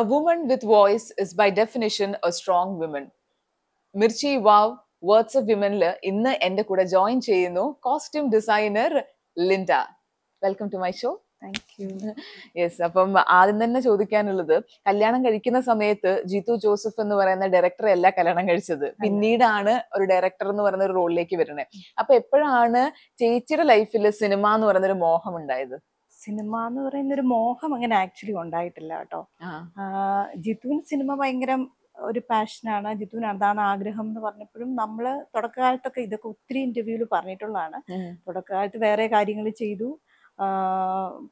A woman with voice is by definition a strong woman. Mirchi wow words of വിമനിൽ ഇന്ന് എൻ്റെ കൂടെ join ചെയ്യുന്നു costume designer Linda welcome to my show thank you yes അപ്പം ആദ്യം തന്നെ ചോദിക്കാനുള്ളത് കല്യാണം കഴിക്കുന്ന സമയത്ത് ജിത്തു ജോസഫ് എന്ന് പറയുന്ന ഡയറക്ടർ അല്ല കല്യാണം കഴിച്ചത് പിന്നീടാണ് ഒരു ഡയറക്ടർ എന്ന് പറയുന്ന ഒരു റോളിലേക്ക് വരുന്നത് അപ്പൊ എപ്പോഴാണ് ചേച്ചിയുടെ ലൈഫിൽ സിനിമ എന്ന് പറയുന്ന ഒരു മോഹം ഉണ്ടായത് സിനിമ എന്ന് പറയുന്ന ഒരു മോഹം അങ്ങനെ ആക്ച്വലി ഉണ്ടായിട്ടില്ല കേട്ടോ ജിതുൻ സിനിമ ഭയങ്കര ഒരു പാഷനാണ് ജിത്തുവിന് അതാണ് ആഗ്രഹം എന്ന് പറഞ്ഞപ്പോഴും നമ്മൾ തുടക്കകാലത്തൊക്കെ ഇതൊക്കെ ഒത്തിരി ഇന്റർവ്യൂവിൽ പറഞ്ഞിട്ടുള്ളതാണ് തുടക്കകാലത്ത് വേറെ കാര്യങ്ങൾ ചെയ്തു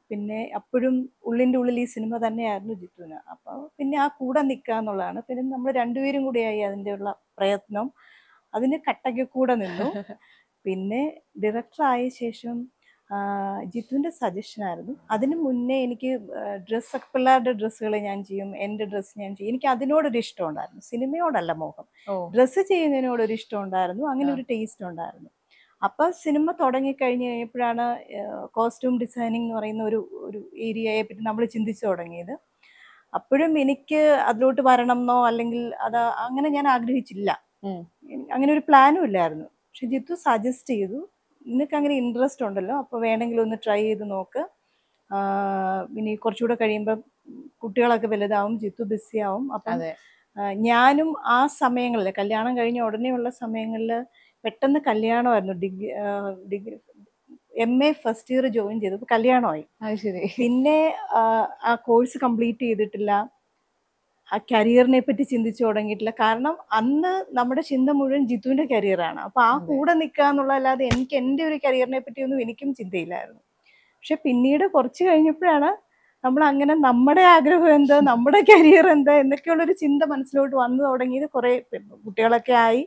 പിന്നെ അപ്പോഴും ഉള്ളിൻ്റെ ഉള്ളിൽ ഈ സിനിമ തന്നെയായിരുന്നു ജിത്തുവിന് അപ്പോൾ പിന്നെ ആ കൂടെ നിൽക്കുക എന്നുള്ളതാണ് പിന്നെ നമ്മൾ രണ്ടുപേരും കൂടിയായി അതിൻ്റെ ഉള്ള പ്രയത്നം അതിന് കട്ടയ്ക്ക് കൂടെ നിന്നു പിന്നെ ഡയറക്ടറായ ശേഷം ജിത്തുവിൻ്റെ സജഷൻ ആയിരുന്നു അതിന് മുന്നേ എനിക്ക് ഡ്രസ്സൊക്കെ പിള്ളേരുടെ ഡ്രസ്സുകൾ ഞാൻ ചെയ്യും എൻ്റെ ഡ്രസ്സ് ഞാൻ ചെയ്യും എനിക്ക് അതിനോടൊരു ഇഷ്ടം ഉണ്ടായിരുന്നു സിനിമയോടല്ല മോഹം ഡ്രസ്സ് ചെയ്യുന്നതിനോടൊരു ഇഷ്ടം ഉണ്ടായിരുന്നു അങ്ങനെ ഒരു ടേസ്റ്റ് ഉണ്ടായിരുന്നു അപ്പോൾ സിനിമ തുടങ്ങിക്കഴിഞ്ഞ് കഴിഞ്ഞപ്പോഴാണ് കോസ്റ്റ്യൂം ഡിസൈനിങ് എന്ന് പറയുന്ന ഒരു ഒരു ഏരിയയെ പറ്റി നമ്മൾ ചിന്തിച്ചു തുടങ്ങിയത് അപ്പോഴും എനിക്ക് അതിലോട്ട് വരണം എന്നോ അല്ലെങ്കിൽ അത് അങ്ങനെ ഞാൻ ആഗ്രഹിച്ചില്ല അങ്ങനെ ഒരു പ്ലാനും ഇല്ലായിരുന്നു പക്ഷെ ജിത്തു സജസ്റ്റ് ചെയ്തു നിനക്ക് അങ്ങനെ ഇൻട്രസ്റ്റ് ഉണ്ടല്ലോ അപ്പോൾ വേണമെങ്കിൽ ഒന്ന് ട്രൈ ചെയ്ത് നോക്ക് ഇനി കുറച്ചുകൂടെ കഴിയുമ്പോൾ കുട്ടികളൊക്കെ വലുതാവും ജിത്തു ബിസിയാവും അപ്പം ഞാനും ആ സമയങ്ങളിൽ കല്യാണം കഴിഞ്ഞ ഉടനെയുള്ള സമയങ്ങളിൽ പെട്ടെന്ന് കല്യാണമായിരുന്നു degree degree M A first year join ചെയ്തു കല്യാണമായി പിന്നെ ആ കോഴ്സ് കംപ്ലീറ്റ് ചെയ്തിട്ടില്ല ആ കരിയറിനെ പറ്റി ചിന്തിച്ചു തുടങ്ങിയിട്ടില്ല കാരണം അന്ന് നമ്മുടെ ചിന്ത മുഴുവൻ ജിത്തുവിന്റെ കരിയറാണ് അപ്പൊ ആ കൂടെ നിൽക്കുക എന്നുള്ളതല്ലാതെ എനിക്ക് എൻ്റെ ഒരു കരിയറിനെ പറ്റിയൊന്നും എനിക്കും ചിന്തയില്ലായിരുന്നു പക്ഷെ പിന്നീട് കുറച്ച് കഴിഞ്ഞപ്പോഴാണ് നമ്മൾ അങ്ങനെ നമ്മുടെ ആഗ്രഹം എന്താ നമ്മുടെ കരിയർ എന്താ എന്നൊക്കെയുള്ളൊരു ചിന്ത മനസ്സിലോട്ട് വന്നു തുടങ്ങിയത് കുറേ കുട്ടികളൊക്കെ ആയി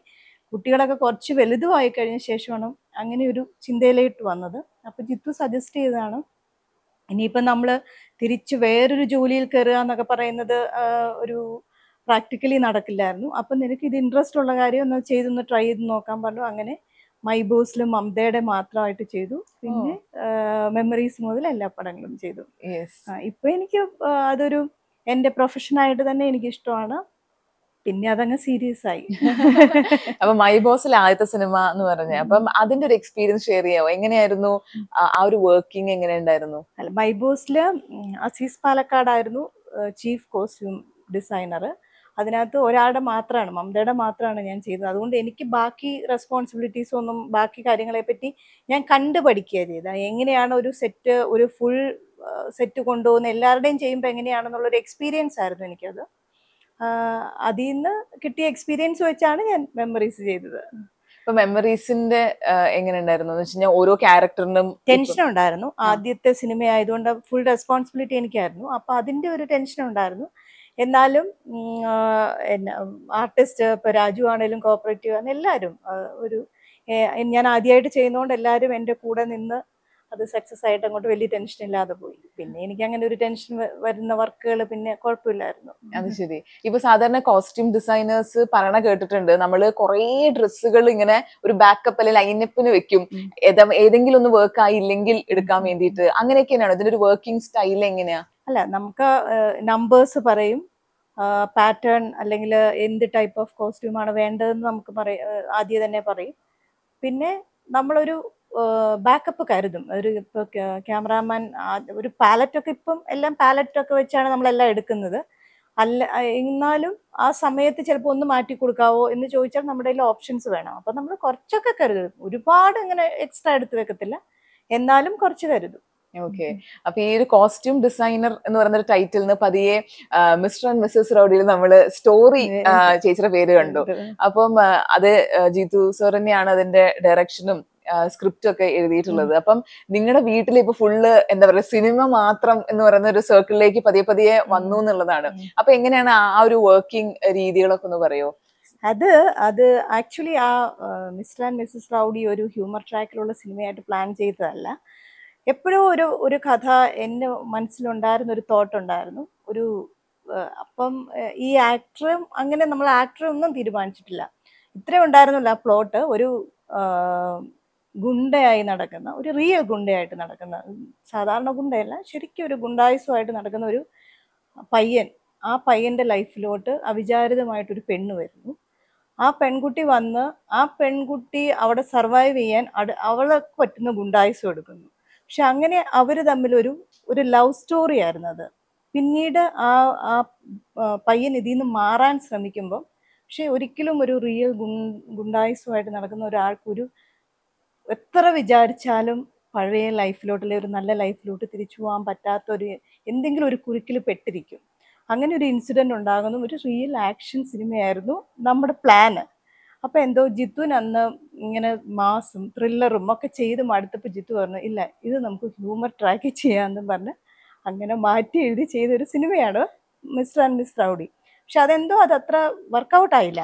കുട്ടികളൊക്കെ കുറച്ച് വലുതുമായി കഴിഞ്ഞ ശേഷമാണ് അങ്ങനെ ഒരു ചിന്തയിലേട്ട് വന്നത് അപ്പോൾ ജിത്തു സജസ്റ്റ് ചെയ്തതാണ് ഇനിയിപ്പം നമ്മൾ തിരിച്ച് വേറൊരു ജോലിയിൽ കയറുക എന്നൊക്കെ പറയുന്നത് ഒരു പ്രാക്ടിക്കലി നടക്കില്ലായിരുന്നു അപ്പം നിനക്ക് ഇത് ഇൻട്രസ്റ്റ് ഉള്ള കാര്യം ഒന്ന് ചെയ്തൊന്ന് ട്രൈ ചെയ്ത് നോക്കാൻ പറഞ്ഞു അങ്ങനെ മൈ ബോസിലും മമതയുടെ മാത്രമായിട്ട് ചെയ്തു പിന്നെ മെമ്മറീസ് മുതൽ എല്ലാ പടങ്ങളും ചെയ്തു ഇപ്പൊ എനിക്ക് അതൊരു എൻ്റെ പ്രൊഫഷനായിട്ട് തന്നെ എനിക്ക് ഇഷ്ടമാണ് പിന്നെ അതങ്ങ് സീരിയസ് ആയി അപ്പൊ മൈ ബോസിലെ ആദ്യത്തെ സിനിമ എന്ന് പറഞ്ഞ അപ്പം അതിന്റെ ഒരു എക്സ്പീരിയൻസ് ഷെയർ ചെയ്യാവോ എങ്ങനെയായിരുന്നു ആ ഒരു വർക്കിംഗ് എങ്ങനെ ഉണ്ടായിരുന്നു അല്ല മൈ ബോസില് അസീസ് പാലക്കാടായിരുന്നു ചീഫ് കോസ്റ്റ്യൂം ഡിസൈനർ അതിനകത്ത് ഒരാളുടെ മാത്രമാണ് മമതയുടെ മാത്രമാണ് ഞാൻ ചെയ്തത് അതുകൊണ്ട് എനിക്ക് ബാക്കി റെസ്പോൺസിബിലിറ്റീസ് ഒന്നും ബാക്കി കാര്യങ്ങളെപ്പറ്റി ഞാൻ കണ്ടു പഠിക്കുക ചെയ്ത എങ്ങനെയാണ് ഒരു സെറ്റ് ഒരു ഫുൾ സെറ്റ് കൊണ്ടുപോകുന്ന എല്ലാവരുടെയും ചെയ്യുമ്പോൾ എങ്ങനെയാണെന്നുള്ളൊരു എക്സ്പീരിയൻസ് ആയിരുന്നു എനിക്കത് അതിന്ന് കിട്ടിയ എക്സ്പീരിയൻസ് വെച്ചാണ് ഞാൻ മെമ്മറീസ് ചെയ്തത് ഇപ്പൊ മെമ്മറീസിന്റെ എങ്ങനെ ഉണ്ടായിരുന്നു വെച്ചാൽ ഓരോ ക്യാരക്ടറിനും ടെൻഷൻ ഉണ്ടായിരുന്നു ആദ്യത്തെ സിനിമ ആയതുകൊണ്ട് ഫുൾ റെസ്പോൺസിബിലിറ്റി എനിക്കായിരുന്നു അപ്പൊ അതിന്റെ ഒരു ടെൻഷൻ ഉണ്ടായിരുന്നു എന്നാലും ആർട്ടിസ്റ്റ് ഇപ്പൊ രാജു ആണെങ്കിലും കോപ്പറേറ്റീവ് ആണ് എല്ലാവരും ഒരു ഞാൻ ആദ്യമായിട്ട് ചെയ്യുന്നതുകൊണ്ട് എല്ലാവരും എൻ്റെ കൂടെ നിന്ന് അത് സക്സസ് ആയിട്ട് അങ്ങോട്ട് വലിയ ടെൻഷൻ ഇല്ലാതെ പോയി പിന്നെ എനിക്ക് അങ്ങനെ ഒരു ടെൻഷൻ വരുന്ന വർക്കുകൾ പിന്നെ കുഴപ്പമില്ലായിരുന്നു അത് ശരി ഇപ്പൊ സാധാരണ കോസ്റ്റ്യൂം ഡിസൈനേഴ്സ് പറയണ കേട്ടിട്ടുണ്ട് നമ്മൾ കുറെ ഡ്രസ്സുകൾ ഇങ്ങനെ ഒരു ബാക്കപ്പ് അല്ലെങ്കിൽ ലൈനപ്പിന് വെക്കും ഏതെങ്കിലും ഒന്ന് വർക്ക് ആയില്ലെങ്കിൽ എടുക്കാൻ വേണ്ടിയിട്ട് അങ്ങനെയൊക്കെയാണ് ഇതിന്റെ ഒരു വർക്കിംഗ് സ്റ്റൈൽ എങ്ങനെയാ അല്ല നമുക്ക് നമ്പേഴ്സ് പറയും പാറ്റേൺ അല്ലെങ്കിൽ എന്ത് ടൈപ്പ് ഓഫ് കോസ്റ്റ്യൂമാണ് വേണ്ടതെന്ന് നമുക്ക് പറയും ആദ്യം തന്നെ പറയും പിന്നെ നമ്മളൊരു ബാക്കപ്പ് കരുതും ഒരു ഇപ്പോൾ ക്യാമറാമാൻ ഒരു പാലറ്റൊക്കെ ഇപ്പം എല്ലാം പാലറ്റൊക്കെ വെച്ചാണ് നമ്മളെല്ലാം എടുക്കുന്നത് അല്ല എന്നാലും ആ സമയത്ത് ചിലപ്പോൾ ഒന്ന് മാറ്റി കൊടുക്കാവോ എന്ന് ചോദിച്ചാൽ നമ്മുടെ കയ്യിൽ ഓപ്ഷൻസ് വേണം അപ്പം നമ്മൾ കുറച്ചൊക്കെ കരുതും ഒരുപാട് ഇങ്ങനെ എക്സ്ട്രാ എടുത്ത് വെക്കത്തില്ല എന്നാലും കുറച്ച് കരുതും ഓക്കെ അപ്പൊ ഈ ഒരു കോസ്റ്റ്യൂം ഡിസൈനർ എന്ന് പറയുന്ന ഒരു നിന്ന് പതിയെ മിസ്റ്റർ ആൻഡ് മിസ്സസ് റോഡിൽ നമ്മൾ സ്റ്റോറി ചേച്ചിയുടെ പേര് കണ്ടു അപ്പം അത് ജീതു സർ അതിന്റെ ഡയറക്ഷനും സ്ക്രിപ്റ്റ് ഒക്കെ എഴുതിയിട്ടുള്ളത് അപ്പം നിങ്ങളുടെ വീട്ടിൽ ഇപ്പൊ ഫുള്ള് എന്താ പറയുക സിനിമ മാത്രം എന്ന് പറയുന്ന ഒരു സർക്കിളിലേക്ക് പതിയെ പതിയെ വന്നു എന്നുള്ളതാണ് അപ്പൊ എങ്ങനെയാണ് ആ ഒരു വർക്കിംഗ് രീതികളൊക്കെ ഒന്ന് പറയോ അത് അത് ആക്ച്വലി ആ മിസ്റ്റർ ആൻഡ് മിസ്സസ് റൗഡി ഒരു ഹ്യൂമർ ട്രാക്കിലുള്ള സിനിമയായിട്ട് പ്ലാൻ ചെയ്തതല്ല എപ്പോഴും ഒരു ഒരു കഥ എൻ്റെ മനസ്സിലുണ്ടായിരുന്ന ഒരു തോട്ട് ഉണ്ടായിരുന്നു ഒരു അപ്പം ഈ ആക്ടറും അങ്ങനെ നമ്മൾ ആക്ടറും ഒന്നും തീരുമാനിച്ചിട്ടില്ല ഇത്രയും ഉണ്ടായിരുന്നില്ല പ്ലോട്ട് ഒരു ഗുണ്ടയായി നടക്കുന്ന ഒരു റിയൽ ഗുണ്ടയായിട്ട് നടക്കുന്ന സാധാരണ ഗുണ്ടയല്ല ശരിക്കും ഒരു ഗുണ്ടായുസമായിട്ട് നടക്കുന്ന ഒരു പയ്യൻ ആ പയ്യൻ്റെ ലൈഫിലോട്ട് അവിചാരിതമായിട്ടൊരു പെണ്ണ് വരുന്നു ആ പെൺകുട്ടി വന്ന് ആ പെൺകുട്ടി അവിടെ സർവൈവ് ചെയ്യാൻ അവൾക്ക് പറ്റുന്ന ഗുണ്ടായുസം എടുക്കുന്നു പക്ഷെ അങ്ങനെ അവർ തമ്മിലൊരു ഒരു ലവ് സ്റ്റോറി ആയിരുന്നു അത് പിന്നീട് ആ ആ പയ്യൻ ഇതിൽ നിന്ന് മാറാൻ ശ്രമിക്കുമ്പം പക്ഷെ ഒരിക്കലും ഒരു റിയൽ ഗുണ്ടായുസമായിട്ട് നടക്കുന്ന ഒരാൾക്കൊരു എത്ര വിചാരിച്ചാലും പഴയ ലൈഫിലോട്ടുള്ള ഒരു നല്ല ലൈഫിലോട്ട് തിരിച്ചു പോകാൻ പറ്റാത്ത ഒരു എന്തെങ്കിലും ഒരു കുരുക്കിൽ പെട്ടിരിക്കും അങ്ങനെ ഒരു ഇൻസിഡൻ്റ് ഉണ്ടാകുന്ന ഒരു റിയൽ ആക്ഷൻ സിനിമയായിരുന്നു നമ്മുടെ പ്ലാന് അപ്പോൾ എന്തോ ജിത്തുൻ അന്ന് ഇങ്ങനെ മാസും ത്രില്ലറും ഒക്കെ ചെയ്ത് മടുത്തപ്പോൾ ജിത്തു പറഞ്ഞു ഇല്ല ഇത് നമുക്ക് ഹ്യൂമർ ട്രാക്ക് ചെയ്യാമെന്നും പറഞ്ഞ് അങ്ങനെ മാറ്റി എഴുതി ചെയ്തൊരു സിനിമയാണ് മിസ്റ്റർ ആൻഡ് മിസ് റൗഡി പക്ഷെ അതെന്തോ അതത്ര വർക്കൗട്ടായില്ല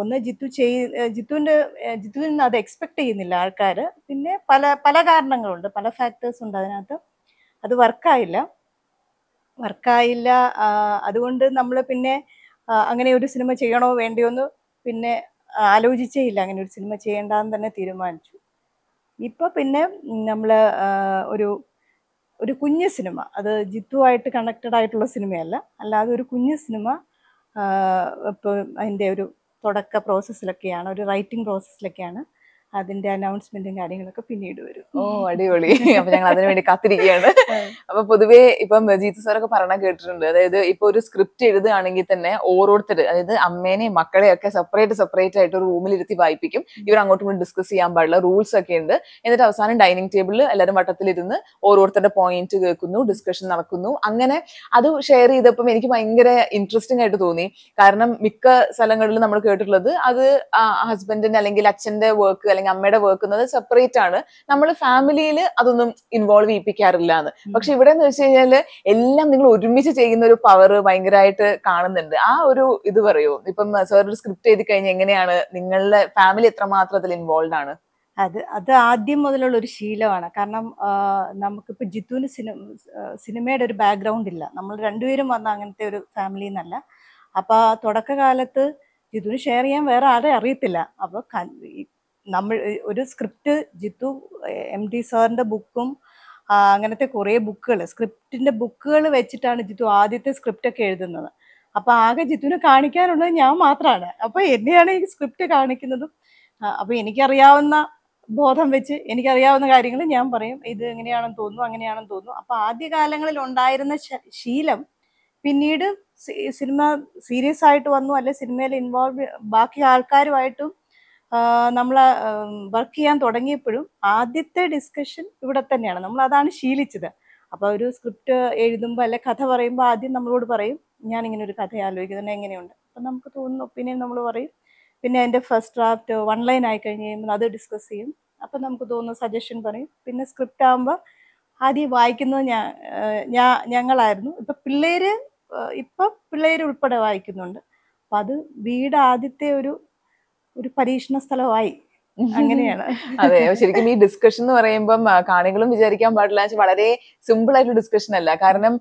ഒന്ന് ജിത്തു ചെയ് ജിത്തുവിൻ്റെ ജിത്തുവിൽ നിന്ന് അത് എക്സ്പെക്ട് ചെയ്യുന്നില്ല ആൾക്കാർ പിന്നെ പല പല കാരണങ്ങളുണ്ട് പല ഫാക്ടേഴ്സ് ഉണ്ട് അതിനകത്ത് അത് വർക്കായില്ല വർക്കായില്ല അതുകൊണ്ട് നമ്മൾ പിന്നെ അങ്ങനെ ഒരു സിനിമ ചെയ്യണോ വേണ്ടയോ പിന്നെ ആലോചിച്ചേ ഇല്ല അങ്ങനെ ഒരു സിനിമ ചെയ്യേണ്ടെന്ന് തന്നെ തീരുമാനിച്ചു ഇപ്പോൾ പിന്നെ നമ്മൾ ഒരു ഒരു കുഞ്ഞ് സിനിമ അത് ജിത്തുവായിട്ട് കണക്റ്റഡ് ആയിട്ടുള്ള സിനിമയല്ല അല്ലാതെ ഒരു കുഞ്ഞ് സിനിമ ഇപ്പോൾ അതിൻ്റെ ഒരു തുടക്ക പ്രോസസ്സിലൊക്കെയാണ് ഒരു റൈറ്റിംഗ് പ്രോസസ്സിലൊക്കെയാണ് അതിന്റെ അനൗൺസ്മെന്റും കാര്യങ്ങളൊക്കെ പിന്നീട് വരും ഓ അടിപൊളി അപ്പൊ ഞങ്ങൾ അതിനു വേണ്ടി കാത്തിരിക്കുകയാണ് അപ്പൊ പൊതുവേ ഇപ്പം ജീത്ത് സാറൊക്കെ പറഞ്ഞ കേട്ടിട്ടുണ്ട് അതായത് ഇപ്പൊ ഒരു സ്ക്രിപ്റ്റ് എഴുതുകയാണെങ്കിൽ തന്നെ ഓരോരുത്തർ അതായത് അമ്മേനെയും മക്കളെയും ഒക്കെ സെപ്പറേറ്റ് സെപ്പറേറ്റ് ആയിട്ട് ഒരു റൂമിലിരുത്തി വായിപ്പിക്കും ഇവർ അങ്ങോട്ടും ഇങ്ങോട്ടും ഡിസ്കസ് ചെയ്യാൻ പാടില്ല റൂൾസ് ഒക്കെ ഉണ്ട് എന്നിട്ട് അവസാനം ഡൈനിങ് ടേബിളിൽ എല്ലാവരും വട്ടത്തിലിരുന്ന് ഓരോരുത്തരുടെ പോയിന്റ് കേൾക്കുന്നു ഡിസ്കഷൻ നടക്കുന്നു അങ്ങനെ അത് ഷെയർ ചെയ്തപ്പം എനിക്ക് ഭയങ്കര ഇൻട്രസ്റ്റിംഗ് ആയിട്ട് തോന്നി കാരണം മിക്ക സ്ഥലങ്ങളിൽ നമ്മൾ കേട്ടിട്ടുള്ളത് അത് ഹസ്ബൻഡിന്റെ അല്ലെങ്കിൽ അച്ഛന്റെ വർക്ക് അല്ലെങ്കിൽ അമ്മയുടെ വർക്ക് എന്നത് സെപ്പറേറ്റ് ആണ് നമ്മൾ ഫാമിലിയിൽ അതൊന്നും ഇൻവോൾവ് ചെയ്യിപ്പിക്കാറില്ല എന്ന് പക്ഷെ ഇവിടെ എന്ന് വെച്ച് കഴിഞ്ഞാൽ എല്ലാം നിങ്ങൾ ഒരുമിച്ച് ചെയ്യുന്ന ഒരു പവർ ഭയങ്കരമായിട്ട് കാണുന്നുണ്ട് ആ ഒരു ഇത് പറയൂ ഇപ്പം സാർ ഒരു സ്ക്രിപ്റ്റ് എഴുതി കഴിഞ്ഞ എങ്ങനെയാണ് നിങ്ങളുടെ ഫാമിലി എത്രമാത്രം അതിൽ ഇൻവോൾവ് ആണ് അത് അത് ആദ്യം മുതലുള്ള ഒരു ശീലമാണ് കാരണം നമുക്കിപ്പോൾ ജിത്തുവിന് സിനിമ സിനിമയുടെ ഒരു ബാക്ക്ഗ്രൗണ്ട് ഇല്ല നമ്മൾ രണ്ടുപേരും വന്ന അങ്ങനത്തെ ഒരു ഫാമിലി എന്നല്ല അപ്പോൾ തുടക്കകാലത്ത് ജിത്തുവിന് ഷെയർ ചെയ്യാൻ വേറെ ആരെ അറിയത്തില്ല അപ്പോൾ നമ്മൾ ഒരു സ്ക്രിപ്റ്റ് ജിത്തു എം ഡി സാറിൻ്റെ ബുക്കും അങ്ങനത്തെ കുറേ ബുക്കുകൾ സ്ക്രിപ്റ്റിൻ്റെ ബുക്കുകൾ വെച്ചിട്ടാണ് ജിത്തു ആദ്യത്തെ സ്ക്രിപ്റ്റൊക്കെ എഴുതുന്നത് അപ്പോൾ ആകെ ജിത്തുവിനെ കാണിക്കാനുള്ളത് ഞാൻ മാത്രമാണ് അപ്പോൾ എന്നെയാണ് ഈ സ്ക്രിപ്റ്റ് കാണിക്കുന്നതും അപ്പോൾ എനിക്കറിയാവുന്ന ബോധം വെച്ച് എനിക്കറിയാവുന്ന കാര്യങ്ങൾ ഞാൻ പറയും ഇത് എങ്ങനെയാണെന്ന് തോന്നുന്നു അങ്ങനെയാണെന്ന് തോന്നുന്നു അപ്പോൾ ആദ്യകാലങ്ങളിൽ ഉണ്ടായിരുന്ന ശീലം പിന്നീട് സിനിമ സീരിയസ് ആയിട്ട് വന്നു അല്ലെ സിനിമയിൽ ഇൻവോൾവ് ബാക്കി ആൾക്കാരുമായിട്ടും നമ്മൾ വർക്ക് ചെയ്യാൻ തുടങ്ങിയപ്പോഴും ആദ്യത്തെ ഡിസ്കഷൻ ഇവിടെ തന്നെയാണ് നമ്മൾ അതാണ് ശീലിച്ചത് അപ്പോൾ ഒരു സ്ക്രിപ്റ്റ് എഴുതുമ്പോൾ അല്ലെ കഥ പറയുമ്പോൾ ആദ്യം നമ്മളോട് പറയും ഞാൻ ഇങ്ങനെ ഒരു കഥ ആലോചിക്കുന്നത് എങ്ങനെയുണ്ട് അപ്പം നമുക്ക് തോന്നുന്ന ഒപ്പീനിയൻ നമ്മൾ പറയും പിന്നെ അതിൻ്റെ ഫസ്റ്റ് ഡ്രാഫ്റ്റ് വൺ ലൈൻ ആയി കഴിഞ്ഞ് കഴിയുമ്പോൾ അത് ഡിസ്കസ് ചെയ്യും അപ്പം നമുക്ക് തോന്നുന്ന സജഷൻ പറയും പിന്നെ സ്ക്രിപ്റ്റ് ആകുമ്പോൾ ആദ്യം വായിക്കുന്നത് ഞാൻ ഞാൻ ഞങ്ങളായിരുന്നു ഇപ്പം പിള്ളേർ ഇപ്പം പിള്ളേർ ഉൾപ്പെടെ വായിക്കുന്നുണ്ട് അപ്പം അത് വീട് ആദ്യത്തെ ഒരു ഒരു പരീക്ഷണ സ്ഥലമായി അങ്ങനെയാണ് അതെ ശരിക്കും ഈ ഡിസ്കഷൻ എന്ന് പറയുമ്പം കാണികളും വിചാരിക്കാൻ പാടില്ല വളരെ സിമ്പിൾ ആയിട്ടുള്ള ഡിസ്കഷൻ അല്ല കാരണം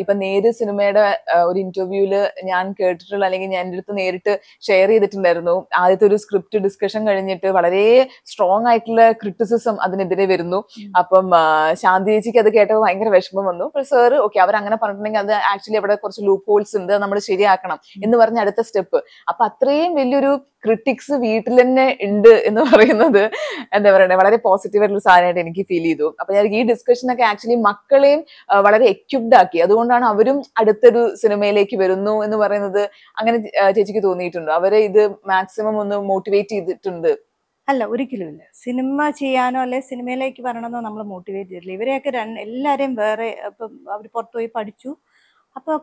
ഇപ്പൊ നേര് സിനിമയുടെ ഒരു ഇന്റർവ്യൂല് ഞാൻ കേട്ടിട്ടുള്ള അല്ലെങ്കിൽ ഞാൻ എൻ്റെ അടുത്ത് നേരിട്ട് ഷെയർ ചെയ്തിട്ടുണ്ടായിരുന്നു ആദ്യത്തെ ഒരു സ്ക്രിപ്റ്റ് ഡിസ്കഷൻ കഴിഞ്ഞിട്ട് വളരെ സ്ട്രോങ് ആയിട്ടുള്ള ക്രിറ്റിസിസം അതിനെതിരെ വരുന്നു അപ്പം ശാന്തി ചേച്ചിക്ക് അത് കേട്ടപ്പോൾ ഭയങ്കര വിഷമം വന്നു പക്ഷേ സാറ് ഓക്കെ അവർ അങ്ങനെ പറഞ്ഞിട്ടുണ്ടെങ്കിൽ അത് ആക്ച്വലി അവിടെ കുറച്ച് ലൂപ്പ് ഹോൾസ് ഉണ്ട് നമ്മൾ ശരിയാക്കണം എന്ന് പറഞ്ഞ അടുത്ത സ്റ്റെപ്പ് അപ്പൊ അത്രയും വലിയൊരു ക്രിറ്റിക്സ് വീട്ടിൽ തന്നെ ഉണ്ട് എന്ന് പറയുന്നത് എന്താ പറയുക വളരെ പോസിറ്റീവ് ആയിട്ടുള്ള സാധനമായിട്ട് എനിക്ക് ഫീൽ ചെയ്തു അപ്പൊ ഞാൻ ഈ ഡിസ്കഷൻ ഒക്കെ ആക്ച്വലി മക്കളെയും വളരെ എക്യുപ്ഡ് ആക്കി അതുകൊണ്ടാണ് അവരും അടുത്തൊരു സിനിമയിലേക്ക് വരുന്നു എന്ന് പറയുന്നത് അങ്ങനെ ചേച്ചിക്ക് തോന്നിയിട്ടുണ്ട് അവരെ ഇത് മാക്സിമം ഒന്ന് മോട്ടിവേറ്റ് ചെയ്തിട്ടുണ്ട് അല്ല ഒരിക്കലും ഇല്ല സിനിമ ചെയ്യാനോ അല്ലെ സിനിമയിലേക്ക് വരണമെന്നോ നമ്മൾ മോട്ടിവേറ്റ് ചെയ്തില്ല ഇവരെയൊക്കെ രണ്ട് എല്ലാവരെയും വേറെ ഇപ്പം അവർ പുറത്തുപോയി പഠിച്ചു അപ്പോൾ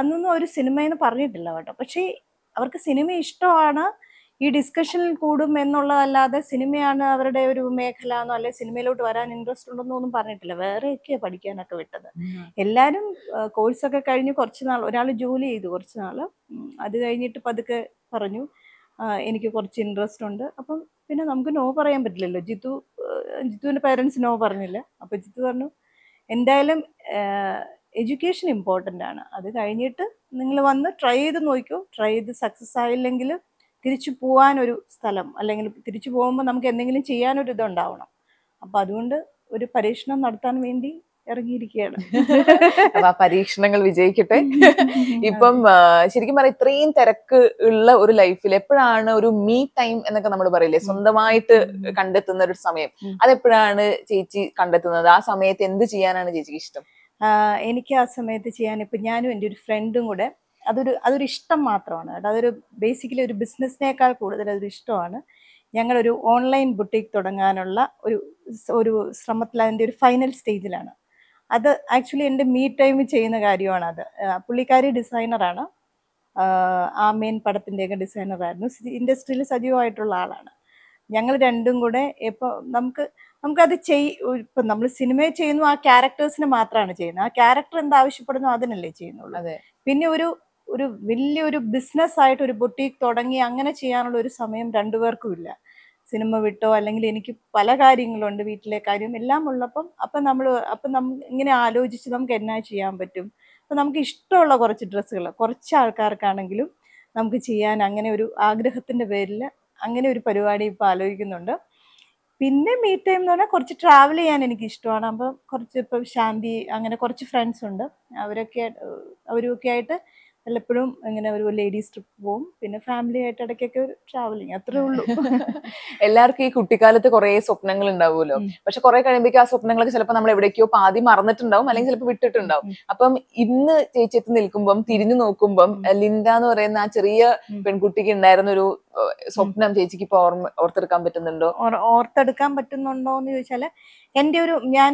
അന്നൊന്നും ഒരു സിനിമയെന്ന് പറഞ്ഞിട്ടില്ല കേട്ടോ പക്ഷേ അവർക്ക് സിനിമ ഇഷ്ടമാണ് ഈ ഡിസ്കഷനിൽ കൂടും എന്നുള്ളതല്ലാതെ സിനിമയാണ് അവരുടെ ഒരു മേഖല എന്നോ അല്ലെങ്കിൽ സിനിമയിലോട്ട് വരാൻ ഇൻട്രസ്റ്റ് ഉണ്ടെന്നോ ഒന്നും പറഞ്ഞിട്ടില്ല വേറെയൊക്കെ പഠിക്കാനൊക്കെ വിട്ടത് എല്ലാവരും കോഴ്സൊക്കെ കഴിഞ്ഞ് കുറച്ച് നാൾ ഒരാൾ ജോലി ചെയ്തു കുറച്ച് നാൾ അത് കഴിഞ്ഞിട്ട് പതുക്കെ പറഞ്ഞു എനിക്ക് കുറച്ച് ഇൻട്രസ്റ്റ് ഉണ്ട് അപ്പം പിന്നെ നമുക്ക് നോ പറയാൻ പറ്റില്ലല്ലോ ജിത്തു ജിത്തുവിൻ്റെ പേരൻസ് നോ പറഞ്ഞില്ല അപ്പോൾ ജിത്തു പറഞ്ഞു എന്തായാലും എഡ്യൂക്കേഷൻ ഇമ്പോർട്ടൻ്റ് ആണ് അത് കഴിഞ്ഞിട്ട് നിങ്ങൾ വന്ന് ട്രൈ ചെയ്ത് നോക്കൂ ട്രൈ ചെയ്ത് സക്സസ് ആയില്ലെങ്കിൽ തിരിച്ചു പോകാനൊരു സ്ഥലം അല്ലെങ്കിൽ തിരിച്ചു പോകുമ്പോൾ നമുക്ക് എന്തെങ്കിലും ചെയ്യാനൊരു ഇതുണ്ടാവണം അപ്പം അതുകൊണ്ട് ഒരു പരീക്ഷണം നടത്താൻ വേണ്ടി ഇറങ്ങിയിരിക്കുകയാണ് അപ്പം ആ പരീക്ഷണങ്ങൾ വിജയിക്കട്ടെ ഇപ്പം ശരിക്കും പറയാം ഇത്രയും തിരക്ക് ഉള്ള ഒരു ലൈഫിൽ എപ്പോഴാണ് ഒരു മീ ടൈം എന്നൊക്കെ നമ്മൾ പറയില്ലേ സ്വന്തമായിട്ട് കണ്ടെത്തുന്ന ഒരു സമയം അതെപ്പോഴാണ് ചേച്ചി കണ്ടെത്തുന്നത് ആ സമയത്ത് എന്ത് ചെയ്യാനാണ് ചേച്ചിക്ക് ഇഷ്ടം എനിക്ക് ആ സമയത്ത് ചെയ്യാൻ ഇപ്പം ഞാനും എൻ്റെ ഒരു ഫ്രണ്ടും കൂടെ അതൊരു അതൊരു ഇഷ്ടം മാത്രമാണ് കേട്ടോ അതൊരു ബേസിക്കലി ഒരു ബിസിനസ്സിനേക്കാൾ കൂടുതൽ അതൊരു ഇഷ്ടമാണ് ഞങ്ങളൊരു ഓൺലൈൻ ബുട്ടീക്ക് തുടങ്ങാനുള്ള ഒരു ഒരു ശ്രമത്തിൽ അതിൻ്റെ ഒരു ഫൈനൽ സ്റ്റേജിലാണ് അത് ആക്ച്വലി എൻ്റെ മീ ടൈമിൽ ചെയ്യുന്ന കാര്യമാണ് അത് പുള്ളിക്കാരി ഡിസൈനറാണ് ആ മെയിൻ പടത്തിൻ്റെയൊക്കെ ഡിസൈനറായിരുന്നു ഇൻഡസ്ട്രിയിൽ സജീവമായിട്ടുള്ള ആളാണ് ഞങ്ങൾ രണ്ടും കൂടെ ഇപ്പോൾ നമുക്ക് നമുക്കത് ചെയ് ഇപ്പൊ നമ്മൾ സിനിമയിൽ ചെയ്യുന്നു ആ ക്യാരക്ടേഴ്സിന് മാത്രമാണ് ചെയ്യുന്നത് ആ ക്യാരക്ടർ എന്താവശ്യപ്പെടുന്നു അതിനല്ലേ ചെയ്യുന്നുള്ളൂ പിന്നെ ഒരു ഒരു വലിയൊരു ബിസിനസ് ആയിട്ട് ഒരു ബൊട്ടീക്ക് തുടങ്ങി അങ്ങനെ ചെയ്യാനുള്ള ഒരു സമയം രണ്ടുപേർക്കും ഇല്ല സിനിമ വിട്ടോ അല്ലെങ്കിൽ എനിക്ക് പല കാര്യങ്ങളുണ്ട് വീട്ടിലെ കാര്യം എല്ലാം ഉള്ളപ്പം അപ്പൊ നമ്മൾ അപ്പൊ നമ്മൾ ഇങ്ങനെ ആലോചിച്ച് നമുക്ക് എന്നാ ചെയ്യാൻ പറ്റും അപ്പൊ നമുക്ക് ഇഷ്ടമുള്ള കുറച്ച് ഡ്രസ്സുകൾ കുറച്ച് ആൾക്കാർക്കാണെങ്കിലും നമുക്ക് ചെയ്യാൻ അങ്ങനെ ഒരു ആഗ്രഹത്തിന്റെ പേരിൽ അങ്ങനെ ഒരു പരിപാടി ഇപ്പോൾ ആലോചിക്കുന്നുണ്ട് പിന്നെ മീറ്റ് ടൈം എന്ന് പറഞ്ഞാൽ കുറച്ച് ട്രാവൽ ചെയ്യാൻ എനിക്ക് ഇഷ്ടമാണ് അപ്പം കുറച്ച് ഇപ്പം ശാന്തി അങ്ങനെ കുറച്ച് ഫ്രണ്ട്സ് ഉണ്ട് അവരൊക്കെ അവരൊക്കെ ആയിട്ട് എല്ലപ്പോഴും ഇങ്ങനെ ഒരു ലേഡീസ് ട്രിപ്പ് പോവും പിന്നെ ഫാമിലി ആയിട്ട് ഇടയ്ക്കൊക്കെ ഒരു ട്രാവലിങ് അത്രേ ഉള്ളൂ എല്ലാവർക്കും ഈ കുട്ടിക്കാലത്ത് കുറെ സ്വപ്നങ്ങൾ ഉണ്ടാവുമല്ലോ പക്ഷെ കുറെ കഴിയുമ്പോഴേക്കും ആ സ്വപ്നങ്ങളൊക്കെ ചിലപ്പോൾ നമ്മൾ എവിടേക്കോ പാതി മറന്നിട്ടുണ്ടാവും അല്ലെങ്കിൽ ചിലപ്പോൾ വിട്ടിട്ടുണ്ടാവും അപ്പം ഇന്ന് ചേച്ചി എത്തി നിൽക്കുമ്പം തിരിഞ്ഞു നോക്കുമ്പം ലിൻഡ എന്ന് പറയുന്ന ആ ചെറിയ പെൺകുട്ടിക്ക് ഉണ്ടായിരുന്ന ഒരു സ്വപ്നം ചേച്ചിക്ക് ഇപ്പൊ ഓർമ്മ ഓർത്തെടുക്കാൻ പറ്റുന്നുണ്ടോ ഓർത്തെടുക്കാൻ പറ്റുന്നുണ്ടോ എന്ന് ചോദിച്ചാല് എൻ്റെ ഒരു ഞാൻ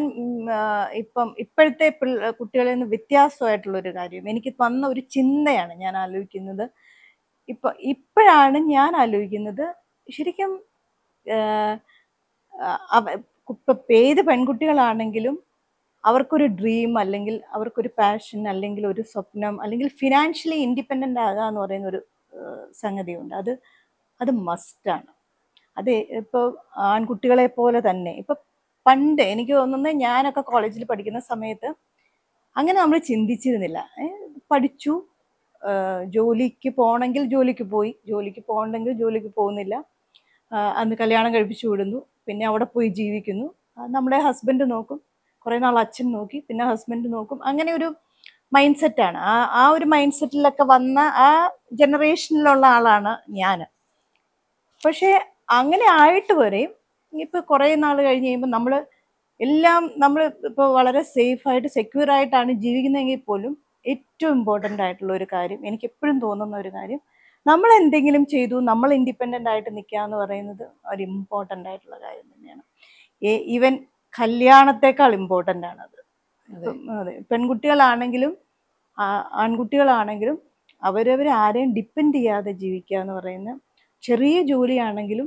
ഇപ്പം ഇപ്പോഴത്തെ കുട്ടികളിൽ നിന്ന് വ്യത്യാസമായിട്ടുള്ളൊരു കാര്യം എനിക്ക് വന്ന ഒരു ചിന്തയാണ് ഞാൻ ആലോചിക്കുന്നത് ഇപ്പൊ ഇപ്പോഴാണ് ഞാൻ ആലോചിക്കുന്നത് ശരിക്കും ഇപ്പം ഏത് പെൺകുട്ടികളാണെങ്കിലും അവർക്കൊരു ഡ്രീം അല്ലെങ്കിൽ അവർക്കൊരു പാഷൻ അല്ലെങ്കിൽ ഒരു സ്വപ്നം അല്ലെങ്കിൽ ഫിനാൻഷ്യലി ഇൻഡിപെൻഡൻ്റ് ആകുക എന്ന് പറയുന്ന ഒരു സംഗതിയുണ്ട് അത് അത് മസ്റ്റാണ് അത് ഇപ്പോൾ ആൺകുട്ടികളെ പോലെ തന്നെ ഇപ്പം പണ്ട് എനിക്ക് തോന്നുന്നത് ഞാനൊക്കെ കോളേജിൽ പഠിക്കുന്ന സമയത്ത് അങ്ങനെ നമ്മൾ ചിന്തിച്ചിരുന്നില്ല പഠിച്ചു ജോലിക്ക് പോകണമെങ്കിൽ ജോലിക്ക് പോയി ജോലിക്ക് പോകണമെങ്കിൽ ജോലിക്ക് പോകുന്നില്ല അന്ന് കല്യാണം കഴിപ്പിച്ചു വിടുന്നു പിന്നെ അവിടെ പോയി ജീവിക്കുന്നു നമ്മുടെ ഹസ്ബൻഡ് നോക്കും കുറേ നാൾ അച്ഛൻ നോക്കി പിന്നെ ഹസ്ബൻഡ് നോക്കും അങ്ങനെ ഒരു മൈൻഡ് സെറ്റാണ് ആ ആ ഒരു മൈൻഡ് സെറ്റിലൊക്കെ വന്ന ആ ജനറേഷനിലുള്ള ആളാണ് ഞാൻ പക്ഷേ അങ്ങനെ ആയിട്ട് വരെയും ഇപ്പോൾ കുറേ നാൾ കഴിഞ്ഞ് കഴിയുമ്പോൾ നമ്മൾ എല്ലാം നമ്മൾ ഇപ്പോൾ വളരെ സേഫായിട്ട് സെക്യൂർ ആയിട്ടാണ് ജീവിക്കുന്നതെങ്കിൽ പോലും ഏറ്റവും ഇമ്പോർട്ടൻ്റ് ആയിട്ടുള്ള ഒരു കാര്യം എനിക്ക് എപ്പോഴും തോന്നുന്ന ഒരു കാര്യം നമ്മൾ എന്തെങ്കിലും ചെയ്തു നമ്മൾ ഇൻഡിപെൻഡൻ്റ് ആയിട്ട് നിൽക്കുക എന്ന് പറയുന്നത് ഒരു ഇമ്പോർട്ടൻ്റ് ആയിട്ടുള്ള കാര്യം തന്നെയാണ് ഈവൻ കല്യാണത്തെക്കാൾ ഇമ്പോർട്ടൻ്റ് ആണത് അതെ പെൺകുട്ടികളാണെങ്കിലും ആൺകുട്ടികളാണെങ്കിലും അവരവർ ആരെയും ഡിപ്പെൻഡ് ചെയ്യാതെ ജീവിക്കുക എന്ന് പറയുന്ന ചെറിയ ജോലിയാണെങ്കിലും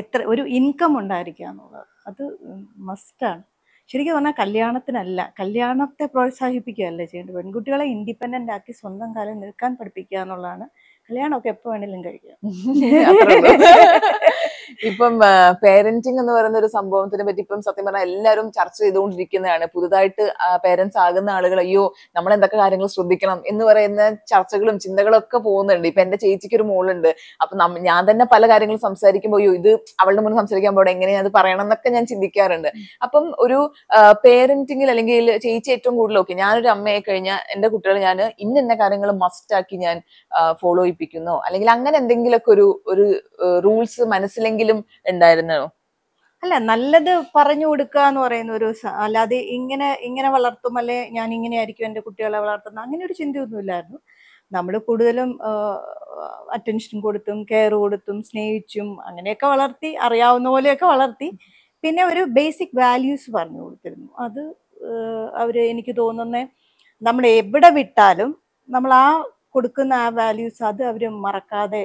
എത്ര ഒരു ഇൻകം ഉണ്ടായിരിക്കുക എന്നുള്ളത് അത് മസ്റ്റാണ് ശരിക്കും പറഞ്ഞാൽ കല്യാണത്തിനല്ല കല്യാണത്തെ പ്രോത്സാഹിപ്പിക്കുകയല്ലേ ചെയ്യേണ്ടത് പെൺകുട്ടികളെ ഇൻഡിപെൻഡൻ്റ് ആക്കി സ്വന്തം കാലം നിൽക്കാൻ പഠിപ്പിക്കുക എന്നുള്ളതാണ് കല്യാണമൊക്കെ എപ്പോ വേണേലും കഴിക്കാം ഇപ്പം പേരന്റിങ് എന്ന് പറയുന്ന ഒരു സംഭവത്തിനെ പറ്റി ഇപ്പം സത്യം പറഞ്ഞാൽ എല്ലാവരും ചർച്ച ചെയ്തുകൊണ്ടിരിക്കുന്നതാണ് പുതുതായിട്ട് പേരന്റ്സ് ആകുന്ന ആളുകൾ അയ്യോ നമ്മൾ എന്തൊക്കെ കാര്യങ്ങൾ ശ്രദ്ധിക്കണം എന്ന് പറയുന്ന ചർച്ചകളും ചിന്തകളും ഒക്കെ പോകുന്നുണ്ട് ഇപ്പൊ എന്റെ ചേച്ചിക്ക് ഒരു മോളുണ്ട് അപ്പൊ ഞാൻ തന്നെ പല കാര്യങ്ങളും സംസാരിക്കുമ്പോൾ അയ്യോ ഇത് അവളുടെ മുന്നിൽ സംസാരിക്കാൻ പോകണം എങ്ങനെയാ അത് പറയണം എന്നൊക്കെ ഞാൻ ചിന്തിക്കാറുണ്ട് അപ്പം ഒരു പേരന്റിങ്ങിൽ അല്ലെങ്കിൽ ചേച്ചി ഏറ്റവും കൂടുതൽ ഓക്കെ ഞാനൊരു അമ്മയെ കഴിഞ്ഞാൽ എന്റെ കുട്ടികൾ ഞാൻ ഇന്ന കാര്യങ്ങൾ മസ്റ്റാക്കി ഞാൻ ഫോളോ പഠിപ്പിക്കുന്നോ അല്ലെങ്കിൽ അങ്ങനെ എന്തെങ്കിലുമൊക്കെ ഒരു ഒരു റൂൾസ് മനസ്സിലെങ്കിലും ഉണ്ടായിരുന്നോ അല്ല നല്ലത് പറഞ്ഞു കൊടുക്കുക എന്ന് പറയുന്ന ഒരു അല്ലാതെ ഇങ്ങനെ ഇങ്ങനെ വളർത്തും അല്ലെ ഞാൻ ഇങ്ങനെയായിരിക്കും എൻ്റെ കുട്ടികളെ വളർത്തുന്നത് അങ്ങനെ ഒരു ചിന്തയൊന്നുമില്ലായിരുന്നു നമ്മൾ കൂടുതലും അറ്റൻഷൻ കൊടുത്തും കെയർ കൊടുത്തും സ്നേഹിച്ചും അങ്ങനെയൊക്കെ വളർത്തി അറിയാവുന്ന പോലെയൊക്കെ വളർത്തി പിന്നെ ഒരു ബേസിക് വാല്യൂസ് പറഞ്ഞു കൊടുത്തിരുന്നു അത് അവർ എനിക്ക് തോന്നുന്നത് നമ്മൾ എവിടെ വിട്ടാലും നമ്മൾ ആ കൊടുക്കുന്ന ആ വാല്യൂസ് അത് അവർ മറക്കാതെ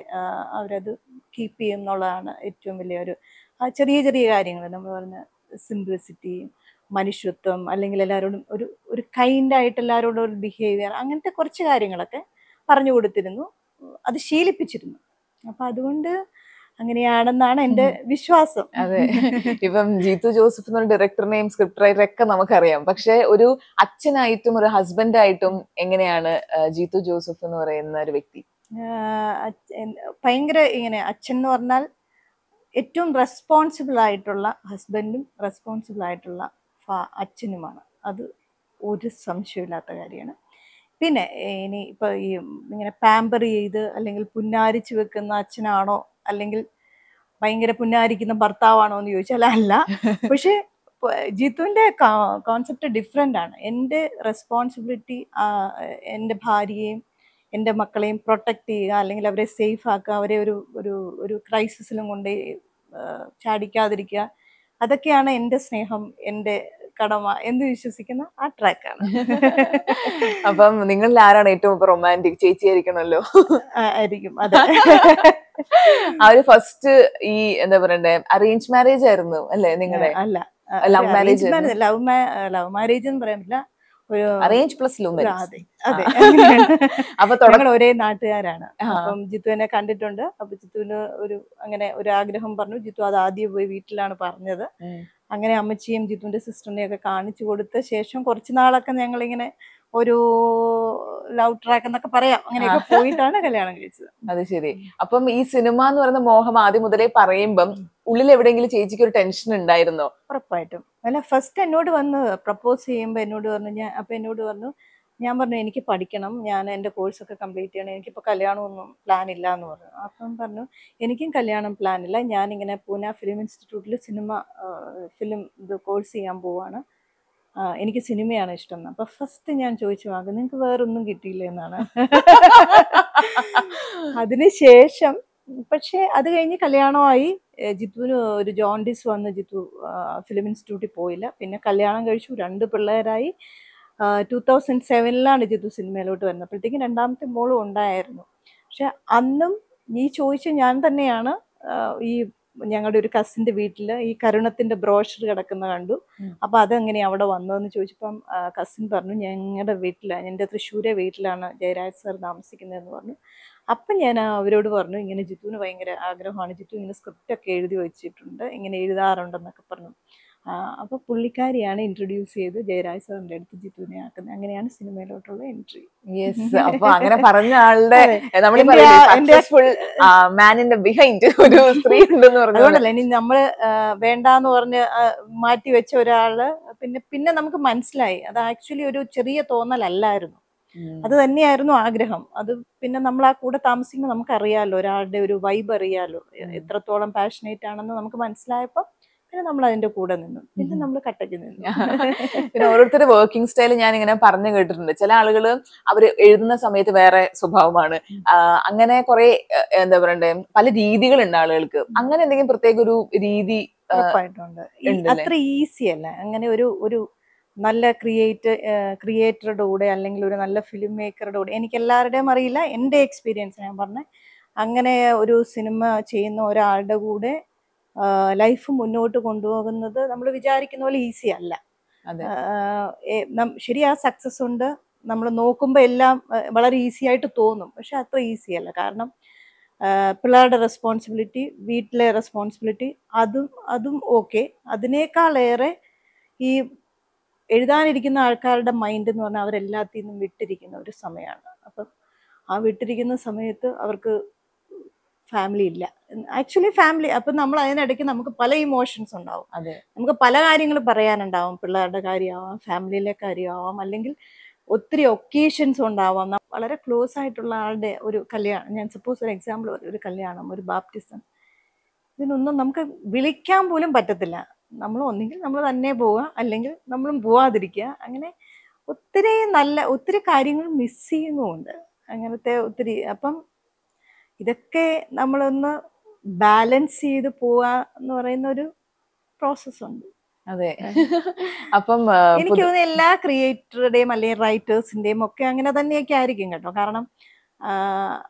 അവരത് കീപ്പ് ചെയ്യുന്നുള്ളതാണ് ഏറ്റവും വലിയൊരു ആ ചെറിയ ചെറിയ കാര്യങ്ങൾ നമ്മൾ പറഞ്ഞ സിംപ്ലിസിറ്റി മനുഷ്യത്വം അല്ലെങ്കിൽ എല്ലാവരോടും ഒരു ഒരു കൈൻഡായിട്ട് എല്ലാവരോടും ഒരു ബിഹേവിയർ അങ്ങനത്തെ കുറച്ച് കാര്യങ്ങളൊക്കെ പറഞ്ഞു കൊടുത്തിരുന്നു അത് ശീലിപ്പിച്ചിരുന്നു അപ്പം അതുകൊണ്ട് അങ്ങനെയാണെന്നാണ് എന്റെ വിശ്വാസം അതെ ഇപ്പം ജീത്തു ജോസഫ് എന്നൊരു ഡയറക്ടറിനെയും സ്ക്രിപ്റ്റ് റൈറ്റർ ഒക്കെ നമുക്കറിയാം പക്ഷെ ഒരു അച്ഛനായിട്ടും ഒരു ഹസ്ബൻഡായിട്ടും എങ്ങനെയാണ് ജീത്തു ജോസഫ് എന്ന് പറയുന്ന ഒരു വ്യക്തി ഭയങ്കര ഇങ്ങനെ അച്ഛൻ എന്ന് പറഞ്ഞാൽ ഏറ്റവും റെസ്പോൺസിബിൾ ആയിട്ടുള്ള ഹസ്ബൻഡും റെസ്പോൺസിബിൾ ആയിട്ടുള്ള അച്ഛനുമാണ് അത് ഒരു സംശയമില്ലാത്ത കാര്യമാണ് പിന്നെ ഇനി ഇപ്പൊ ഈ ഇങ്ങനെ പാമ്പർ ചെയ്ത് അല്ലെങ്കിൽ പുന്നാരിച്ച് വെക്കുന്ന അച്ഛനാണോ അല്ലെങ്കിൽ ഭയങ്കര പുന്നാരിക്കുന്ന ഭർത്താവാണോ എന്ന് ചോദിച്ചാൽ അല്ല പക്ഷേ ജിത്തുവിന്റെ കോൺസെപ്റ്റ് ഡിഫറെന്റ് ആണ് എൻ്റെ റെസ്പോൺസിബിലിറ്റി എൻ്റെ ഭാര്യയെയും എൻ്റെ മക്കളെയും പ്രൊട്ടക്റ്റ് ചെയ്യുക അല്ലെങ്കിൽ അവരെ സേഫ് ആക്കുക അവരെ ഒരു ഒരു ഒരു ക്രൈസിസിലും കൊണ്ട് ചാടിക്കാതിരിക്കുക അതൊക്കെയാണ് എൻ്റെ സ്നേഹം എൻ്റെ കടമ എന്ന് വിശ്വസിക്കുന്ന ആ ട്രാക്കാണ് അപ്പം നിങ്ങളിൽ ആരാണ് ഏറ്റവും റൊമാൻറ്റിക് ചേച്ചി ആയിരിക്കണല്ലോ ആയിരിക്കും അതെ ആ ഒരു ഫസ്റ്റ് ഈ എന്താ പറയണ്ടേ അറേഞ്ച് മാരേജ് ആയിരുന്നു അല്ലേ നിങ്ങളുടെ അല്ല love marriage love love marriage എന്ന് പറയാൻ പറ്റില്ല ഒരു അറേഞ്ച് പ്ലസ് അതെ അതെ അപ്പൊ തുടങ്ങൾ ഒരേ നാട്ടുകാരാണ് അപ്പം ജിത്തുവിനെ കണ്ടിട്ടുണ്ട് അപ്പൊ ജിത്തുവിന് ഒരു അങ്ങനെ ഒരു ആഗ്രഹം പറഞ്ഞു ജിത്തു അത് ആദ്യം പോയി വീട്ടിലാണ് പറഞ്ഞത് അങ്ങനെ അമ്മച്ചിയും ജിതുവിൻ്റെ സിസ്റ്ററിനെയൊക്കെ കാണിച്ചു കൊടുത്ത ശേഷം കുറച്ച് നാളൊക്കെ ഞങ്ങളിങ്ങനെ ഒരു ലവ് ട്രാക്ക് എന്നൊക്കെ പറയാം അങ്ങനെയൊക്കെ പോയിട്ടാണ് കല്യാണം കഴിച്ചത് അത് ശരി അപ്പം ഈ സിനിമ എന്ന് പറയുന്ന മോഹം ആദ്യം മുതലേ പറയുമ്പം ഉള്ളിൽ എവിടെയെങ്കിലും ചേച്ചിക്ക് ഒരു ടെൻഷൻ ഉണ്ടായിരുന്നോ ഉറപ്പായിട്ടും അല്ല ഫസ്റ്റ് എന്നോട് വന്ന് പ്രപ്പോസ് ചെയ്യുമ്പോൾ എന്നോട് പറഞ്ഞു ഞാൻ അപ്പൊ എന്നോട് പറഞ്ഞു ഞാൻ പറഞ്ഞു എനിക്ക് പഠിക്കണം ഞാൻ എൻ്റെ കോഴ്സൊക്കെ കംപ്ലീറ്റ് ചെയ്യണം എനിക്കിപ്പോൾ കല്യാണമൊന്നും പ്ലാൻ ഇല്ല എന്ന് പറഞ്ഞു അപ്പം പറഞ്ഞു എനിക്കും കല്യാണം പ്ലാൻ ഇല്ല ഞാനിങ്ങനെ പൂന ഫിലിം ഇൻസ്റ്റിറ്റ്യൂട്ടിൽ സിനിമ ഫിലിം ഇത് കോഴ്സ് ചെയ്യാൻ പോവാണ് എനിക്ക് സിനിമയാണ് ഇഷ്ടം അപ്പോൾ ഫസ്റ്റ് ഞാൻ ചോദിച്ചു വാങ്ങും നിങ്ങൾക്ക് വേറൊന്നും കിട്ടിയില്ല എന്നാണ് അതിനുശേഷം പക്ഷേ അത് കഴിഞ്ഞ് കല്യാണമായി ജിത്തുവിന് ഒരു ജോണ്ടിസ് വന്ന് ജിത്തു ഫിലിം ഇൻസ്റ്റിറ്റ്യൂട്ടിൽ പോയില്ല പിന്നെ കല്യാണം കഴിച്ചു രണ്ട് പിള്ളേരായി ടു തൗസൻഡ് സെവനിലാണ് ജിതു സിനിമയിലോട്ട് വരുന്നത് അപ്പോഴത്തേക്കും രണ്ടാമത്തെ മോളും ഉണ്ടായിരുന്നു പക്ഷെ അന്നും നീ ചോദിച്ച ഞാൻ തന്നെയാണ് ഈ ഞങ്ങളുടെ ഒരു കസിന്റെ വീട്ടിൽ ഈ കരുണത്തിന്റെ ബ്രോഷർ കിടക്കുന്ന കണ്ടു അപ്പൊ അതെങ്ങനെ അവിടെ വന്നതെന്ന് ചോദിച്ചപ്പം കസിൻ പറഞ്ഞു ഞങ്ങളുടെ വീട്ടിലാണ് എൻ്റെ തൃശ്ശൂരെ വീട്ടിലാണ് ജയരാജ് സാർ താമസിക്കുന്നതെന്ന് പറഞ്ഞു അപ്പം ഞാൻ അവരോട് പറഞ്ഞു ഇങ്ങനെ ജിത്തുവിന് ഭയങ്കര ആഗ്രഹമാണ് ജിത്തു ഇങ്ങനെ സ്ക്രിപ്റ്റ് ഒക്കെ എഴുതി വെച്ചിട്ടുണ്ട് ഇങ്ങനെ എഴുതാറുണ്ടെന്നൊക്കെ പറഞ്ഞു അപ്പോൾ പുള്ളിക്കാരിയാണ് ഇൻട്രൊഡ്യൂസ് ചെയ്ത് ജയരാജ് സാറിന്റെ അടുത്ത് ജിത്തുവിനെ ആക്കുന്നത് അങ്ങനെയാണ് സിനിമയിലോട്ടുള്ള എൻട്രി യെസ് അപ്പൊ അങ്ങനെ പറഞ്ഞ ആളുടെ മാനിന്റെ ബിഹൈൻഡ് ഒരു സ്ത്രീ ഉണ്ടെന്ന് പറഞ്ഞുകൊണ്ടല്ല ഇനി നമ്മൾ വേണ്ടാന്ന് പറഞ്ഞ് മാറ്റി വെച്ച ഒരാള് പിന്നെ പിന്നെ നമുക്ക് മനസ്സിലായി അത് ആക്ച്വലി ഒരു ചെറിയ തോന്നലല്ലായിരുന്നു അത് തന്നെയായിരുന്നു ആഗ്രഹം അത് പിന്നെ നമ്മൾ ആ കൂടെ താമസിക്കുമ്പോൾ നമുക്കറിയാലോ ഒരാളുടെ ഒരു വൈബ് അറിയാലോ എത്രത്തോളം പാഷനേറ്റ് ആണെന്ന് നമുക്ക് മനസ്സിലായപ്പോൾ പിന്നെ നമ്മൾ അതിന്റെ കൂടെ നിന്നു പിന്നെ നമ്മൾ കട്ടയ്ക്ക് നിന്നു പിന്നെ ഓരോരുത്തരുടെ വർക്കിംഗ് സ്റ്റൈൽ ഞാൻ ഇങ്ങനെ പറഞ്ഞു കേട്ടിട്ടുണ്ട് ചില ആളുകൾ അവർ എഴുതുന്ന സമയത്ത് വേറെ സ്വഭാവമാണ് അങ്ങനെ കുറെ എന്താ പറയണ്ടേ പല രീതികളുണ്ട് ആളുകൾക്ക് അങ്ങനെ എന്തെങ്കിലും പ്രത്യേക ഒരു രീതി അത്ര ഈസി അല്ല അങ്ങനെ ഒരു ഒരു നല്ല ക്രിയേറ്റ് ക്രിയേറ്ററുടെ കൂടെ അല്ലെങ്കിൽ ഒരു നല്ല ഫിലിം മേക്കറുടെ കൂടെ എനിക്ക് എല്ലാവരുടെയും അറിയില്ല എൻ്റെ എക്സ്പീരിയൻസ് ഞാൻ പറഞ്ഞ അങ്ങനെ ഒരു സിനിമ ചെയ്യുന്ന ഒരാളുടെ കൂടെ ലൈഫ് മുന്നോട്ട് കൊണ്ടുപോകുന്നത് നമ്മൾ വിചാരിക്കുന്ന പോലെ ഈസി അല്ല ശരി ആ സക്സസ് ഉണ്ട് നമ്മൾ നോക്കുമ്പോൾ എല്ലാം വളരെ ഈസി ആയിട്ട് തോന്നും പക്ഷെ അത്ര ഈസി അല്ല കാരണം പിള്ളേരുടെ റെസ്പോൺസിബിലിറ്റി വീട്ടിലെ റെസ്പോൺസിബിലിറ്റി അതും അതും ഓക്കെ അതിനേക്കാളേറെ ഈ എഴുതാനിരിക്കുന്ന ആൾക്കാരുടെ മൈൻഡ് എന്ന് പറഞ്ഞാൽ അവരെല്ലാത്തിൽ നിന്നും വിട്ടിരിക്കുന്ന ഒരു സമയമാണ് അപ്പം ആ വിട്ടിരിക്കുന്ന സമയത്ത് അവർക്ക് ഫാമിലി ഇല്ല ആക്ച്വലി ഫാമിലി അപ്പൊ നമ്മൾ അതിനിടയ്ക്ക് നമുക്ക് പല ഇമോഷൻസ് ഉണ്ടാവും നമുക്ക് പല കാര്യങ്ങൾ പറയാനുണ്ടാവും പിള്ളേരുടെ കാര്യമാവാം ഫാമിലിയിലെ കാര്യമാവാം അല്ലെങ്കിൽ ഒത്തിരി ഒക്കേഷൻസ് ഉണ്ടാവാം വളരെ ക്ലോസ് ആയിട്ടുള്ള ആളുടെ ഒരു കല്യാണം ഞാൻ സപ്പോസ് ഒരു എക്സാമ്പിൾ ഒരു കല്യാണം ഒരു ബാപ്റ്റിസം ഇതിനൊന്നും നമുക്ക് വിളിക്കാൻ പോലും പറ്റത്തില്ല നമ്മൾ ഒന്നെങ്കിൽ നമ്മൾ തന്നെ പോവുക അല്ലെങ്കിൽ നമ്മളും പോവാതിരിക്കുക അങ്ങനെ ഒത്തിരി നല്ല ഒത്തിരി കാര്യങ്ങൾ മിസ് ചെയ്യുന്നുമുണ്ട് അങ്ങനത്തെ ഒത്തിരി അപ്പം ഇതൊക്കെ നമ്മളൊന്ന് ബാലൻസ് ചെയ്ത് പോവാ എന്ന് പറയുന്ന ഒരു പ്രോസസ് ഉണ്ട് അതെ അപ്പം എനിക്ക് തോന്നുന്നു എല്ലാ ക്രിയേറ്ററുടെയും അല്ലെങ്കിൽ റൈറ്റേഴ്സിന്റെയും ഒക്കെ അങ്ങനെ തന്നെയൊക്കെ ആയിരിക്കും കേട്ടോ കാരണം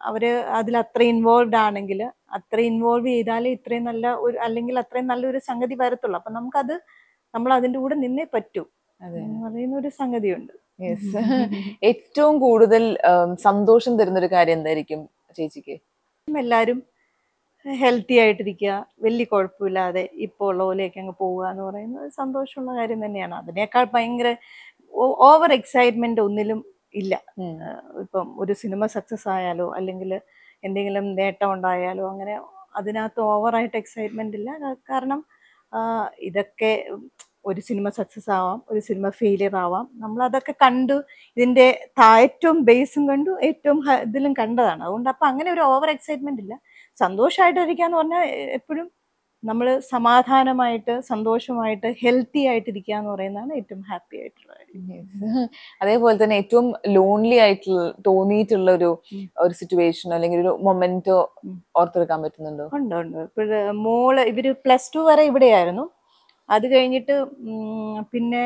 അവര് അതിൽ അത്ര ഇൻവോൾവ് ആണെങ്കിൽ അത്ര ഇൻവോൾവ് ചെയ്താലേ ഇത്രയും നല്ല ഒരു അല്ലെങ്കിൽ അത്രയും നല്ലൊരു സംഗതി വരത്തുള്ളൂ അപ്പൊ നമുക്കത് നമ്മൾ അതിന്റെ കൂടെ നിന്നേ പറ്റൂ പറയുന്ന ഒരു സംഗതിയുണ്ട് ഏറ്റവും കൂടുതൽ സന്തോഷം തരുന്ന ഒരു കാര്യം എന്തായിരിക്കും ചേച്ചിക്ക് എല്ലാവരും ഹെൽത്തി ആയിട്ടിരിക്കുക വലിയ കുഴപ്പമില്ലാതെ ഇപ്പോൾ ഉള്ള പോലെയൊക്കെ അങ്ങ് പോവുക എന്ന് പറയുന്നത് സന്തോഷമുള്ള കാര്യം തന്നെയാണ് അതിനേക്കാൾ ഭയങ്കര ഓവർ എക്സൈറ്റ്മെന്റ് ഒന്നിലും ഇല്ല ഇപ്പം ഒരു സിനിമ സക്സസ് ആയാലോ അല്ലെങ്കിൽ എന്തെങ്കിലും നേട്ടം ഉണ്ടായാലോ അങ്ങനെ അതിനകത്ത് ഓവറായിട്ട് എക്സൈറ്റ്മെന്റ് ഇല്ല കാരണം ഇതൊക്കെ ഒരു സിനിമ സക്സസ് ആവാം ഒരു സിനിമ ഫെയിലിയർ ആവാം നമ്മൾ അതൊക്കെ കണ്ടു ഇതിൻ്റെ ഏറ്റവും ബേസും കണ്ടു ഏറ്റവും ഇതിലും കണ്ടതാണ് അതുകൊണ്ട് അപ്പം അങ്ങനെ ഒരു ഓവർ എക്സൈറ്റ്മെൻ്റ് ഇല്ല സന്തോഷമായിട്ടിരിക്കുക എന്ന് പറഞ്ഞാൽ എപ്പോഴും നമ്മൾ സമാധാനമായിട്ട് സന്തോഷമായിട്ട് ഹെൽത്തി ആയിട്ടിരിക്കുക എന്ന് പറയുന്നതാണ് ഏറ്റവും ഹാപ്പി ആയിട്ടുള്ള അതേപോലെ തന്നെ ഏറ്റവും ലോൺലി ആയിട്ട് തോന്നിയിട്ടുള്ള ഒരു ഒരു സിറ്റുവേഷനോ അല്ലെങ്കിൽ ഒരു മൊമെന്റോ ഓർത്തെടുക്കാൻ പറ്റുന്നുണ്ടോ ഉണ്ട് ഉണ്ട് ഇപ്പോഴ് മോള് ഇവര് പ്ലസ് ടു വരെ ഇവിടെയായിരുന്നു അത് കഴിഞ്ഞിട്ട് പിന്നെ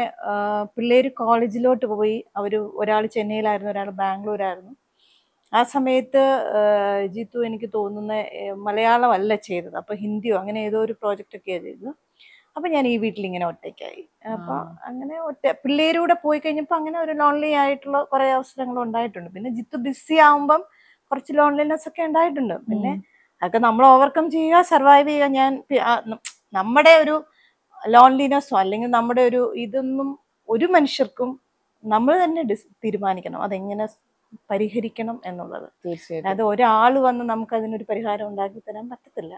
പിള്ളേർ കോളേജിലോട്ട് പോയി അവർ ഒരാൾ ചെന്നൈയിലായിരുന്നു ഒരാൾ ബാംഗ്ലൂരായിരുന്നു ആ സമയത്ത് ജിത്തു എനിക്ക് തോന്നുന്ന മലയാളമല്ല ചെയ്തത് അപ്പോൾ ഹിന്ദിയോ അങ്ങനെ ഏതോ ഒരു പ്രോജക്റ്റൊക്കെയാണ് ചെയ്തത് അപ്പം ഞാൻ ഈ വീട്ടിലിങ്ങനെ ഒറ്റയ്ക്കായി അപ്പോൾ അങ്ങനെ ഒറ്റ പിള്ളേരൂടെ പോയി കഴിഞ്ഞപ്പോൾ അങ്ങനെ ഒരു ലോൺലി ആയിട്ടുള്ള കുറേ അവസരങ്ങൾ ഉണ്ടായിട്ടുണ്ട് പിന്നെ ജിത്തു ബിസി ആകുമ്പം കുറച്ച് ലോൺലിനെസ് ഒക്കെ ഉണ്ടായിട്ടുണ്ട് പിന്നെ അതൊക്കെ നമ്മൾ ഓവർകം ചെയ്യുക സർവൈവ് ചെയ്യുക ഞാൻ നമ്മുടെ ഒരു ലോൺലിനെസ്സോ അല്ലെങ്കിൽ നമ്മുടെ ഒരു ഇതൊന്നും ഒരു മനുഷ്യർക്കും നമ്മൾ തന്നെ തീരുമാനിക്കണം അതെങ്ങനെ പരിഹരിക്കണം എന്നുള്ളത് തീർച്ചയായിട്ടും അത് ഒരാൾ വന്ന് നമുക്ക് അതിനൊരു പരിഹാരം ഉണ്ടാക്കി തരാൻ പറ്റത്തില്ല